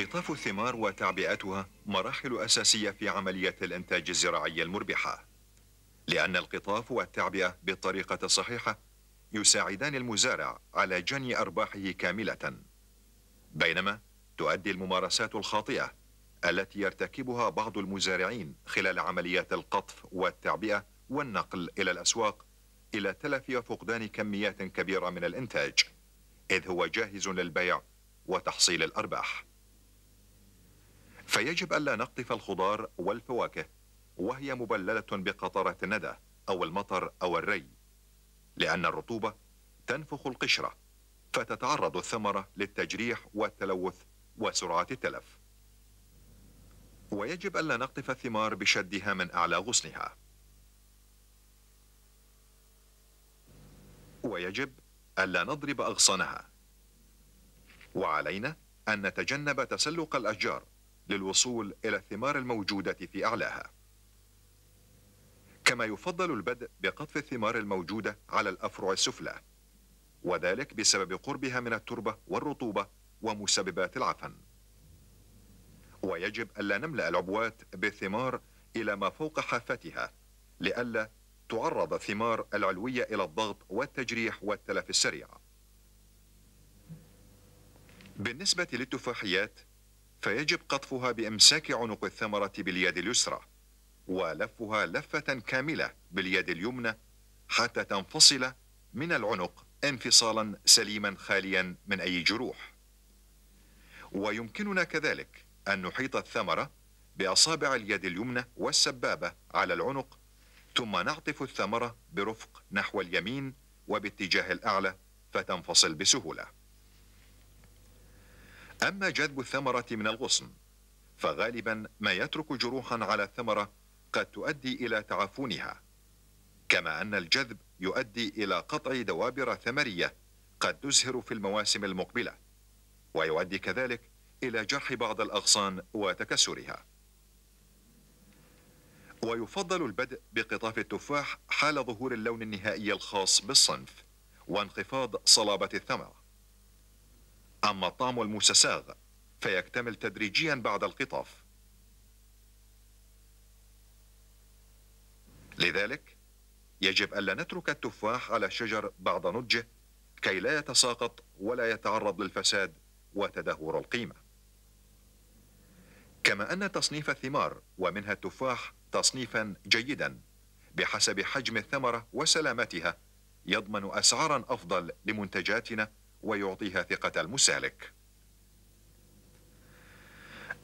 قطاف الثمار وتعبئتها مراحل أساسية في عملية الإنتاج الزراعي المربحة لأن القطاف والتعبئة بالطريقة الصحيحة يساعدان المزارع على جني أرباحه كاملة بينما تؤدي الممارسات الخاطئة التي يرتكبها بعض المزارعين خلال عمليات القطف والتعبئة والنقل إلى الأسواق إلى تلف وفقدان كميات كبيرة من الإنتاج إذ هو جاهز للبيع وتحصيل الأرباح فيجب ألا نقطف الخضار والفواكه وهي مبللة بقطرات الندى أو المطر أو الري لأن الرطوبة تنفخ القشرة فتتعرض الثمرة للتجريح والتلوث وسرعة التلف ويجب ألا نقطف الثمار بشدها من أعلى غصنها ويجب ألا نضرب أغصانها وعلينا أن نتجنب تسلق الأشجار للوصول إلى الثمار الموجودة في أعلاها كما يفضل البدء بقطف الثمار الموجودة على الأفرع السفلى وذلك بسبب قربها من التربة والرطوبة ومسببات العفن ويجب ألا نملأ العبوات بالثمار إلى ما فوق حافتها لئلا تعرض الثمار العلوية إلى الضغط والتجريح والتلف السريع بالنسبة للتفاحيات فيجب قطفها بإمساك عنق الثمرة باليد اليسرى ولفها لفة كاملة باليد اليمنى حتى تنفصل من العنق انفصالا سليما خاليا من أي جروح ويمكننا كذلك أن نحيط الثمرة بأصابع اليد اليمنى والسبابة على العنق ثم نعطف الثمرة برفق نحو اليمين وباتجاه الأعلى فتنفصل بسهولة أما جذب الثمرة من الغصن فغالبا ما يترك جروحا على الثمرة قد تؤدي إلى تعفنها كما أن الجذب يؤدي إلى قطع دوابر ثمرية قد تزهر في المواسم المقبلة ويؤدي كذلك إلى جرح بعض الأغصان وتكسرها ويفضل البدء بقطاف التفاح حال ظهور اللون النهائي الخاص بالصنف وانخفاض صلابة الثمرة أما طعم المسساغ فيكتمل تدريجيا بعد القطاف لذلك يجب ألا نترك التفاح على الشجر بعد نضجه كي لا يتساقط ولا يتعرض للفساد وتدهور القيمة كما أن تصنيف الثمار ومنها التفاح تصنيفا جيدا بحسب حجم الثمرة وسلامتها يضمن أسعارا أفضل لمنتجاتنا ويعطيها ثقة المسالك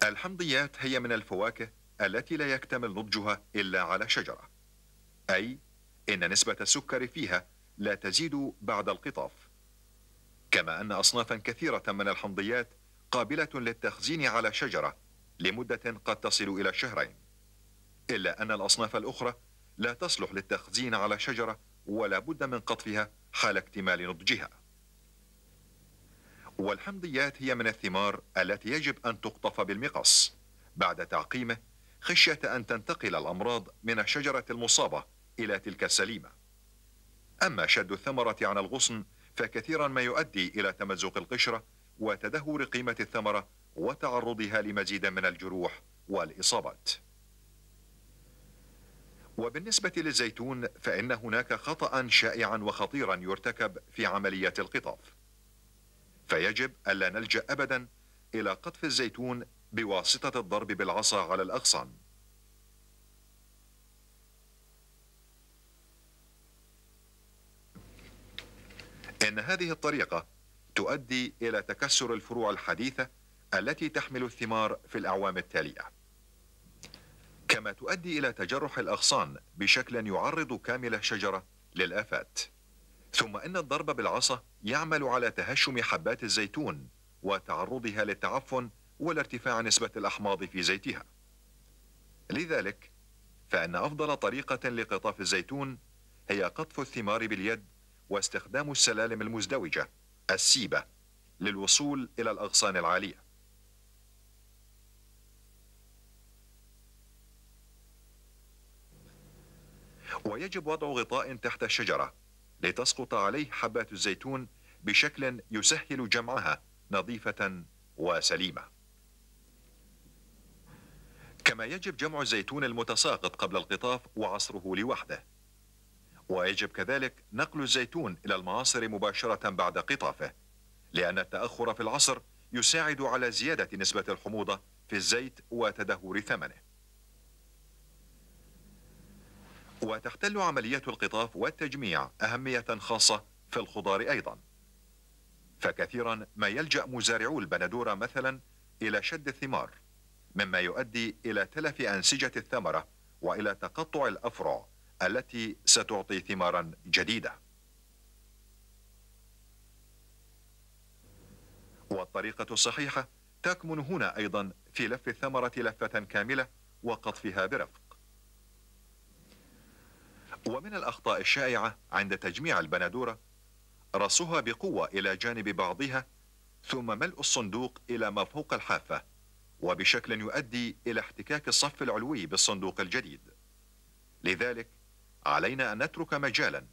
الحمضيات هي من الفواكه التي لا يكتمل نضجها إلا على شجرة أي إن نسبة السكر فيها لا تزيد بعد القطاف كما أن أصنافا كثيرة من الحمضيات قابلة للتخزين على شجرة لمدة قد تصل إلى شهرين إلا أن الأصناف الأخرى لا تصلح للتخزين على شجرة ولا بد من قطفها حال اكتمال نضجها والحمضيات هي من الثمار التي يجب أن تقطف بالمقص بعد تعقيمه خشية أن تنتقل الأمراض من الشجرة المصابة إلى تلك السليمة أما شد الثمرة عن الغصن فكثيرا ما يؤدي إلى تمزق القشرة وتدهور قيمة الثمرة وتعرضها لمزيد من الجروح والإصابات وبالنسبة للزيتون فإن هناك خطأ شائعا وخطيرا يرتكب في عملية القطاف فيجب ألا نلجأ أبدا إلى قطف الزيتون بواسطة الضرب بالعصا على الأغصان إن هذه الطريقة تؤدي إلى تكسر الفروع الحديثة التي تحمل الثمار في الأعوام التالية كما تؤدي إلى تجرح الأغصان بشكل يعرض كامل الشجرة للآفات ثم إن الضرب بالعصا يعمل على تهشم حبات الزيتون وتعرضها للتعفن والارتفاع نسبة الأحماض في زيتها لذلك فإن أفضل طريقة لقطاف الزيتون هي قطف الثمار باليد واستخدام السلالم المزدوجة السيبة للوصول إلى الأغصان العالية ويجب وضع غطاء تحت الشجرة لتسقط عليه حبات الزيتون بشكل يسهل جمعها نظيفة وسليمة كما يجب جمع الزيتون المتساقط قبل القطاف وعصره لوحده ويجب كذلك نقل الزيتون إلى المعاصر مباشرة بعد قطافه لأن التأخر في العصر يساعد على زيادة نسبة الحموضة في الزيت وتدهور ثمنه وتحتل عمليات القطاف والتجميع أهمية خاصة في الخضار أيضا فكثيرا ما يلجأ مزارعو البندورة مثلا إلى شد الثمار مما يؤدي إلى تلف أنسجة الثمرة وإلى تقطع الأفرع التي ستعطي ثمارا جديدة والطريقة الصحيحة تكمن هنا أيضا في لف الثمرة لفة كاملة وقطفها برفق ومن الأخطاء الشائعة عند تجميع البندورة رصها بقوة إلى جانب بعضها ثم ملء الصندوق إلى ما فوق الحافة وبشكل يؤدي إلى احتكاك الصف العلوي بالصندوق الجديد لذلك علينا أن نترك مجالا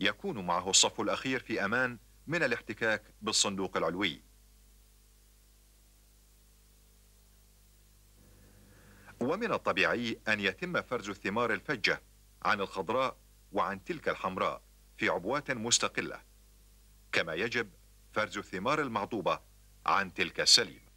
يكون معه الصف الأخير في أمان من الاحتكاك بالصندوق العلوي ومن الطبيعي أن يتم فرز الثمار الفجة عن الخضراء وعن تلك الحمراء في عبوات مستقلة كما يجب فرز الثمار المعضوبة عن تلك السليمة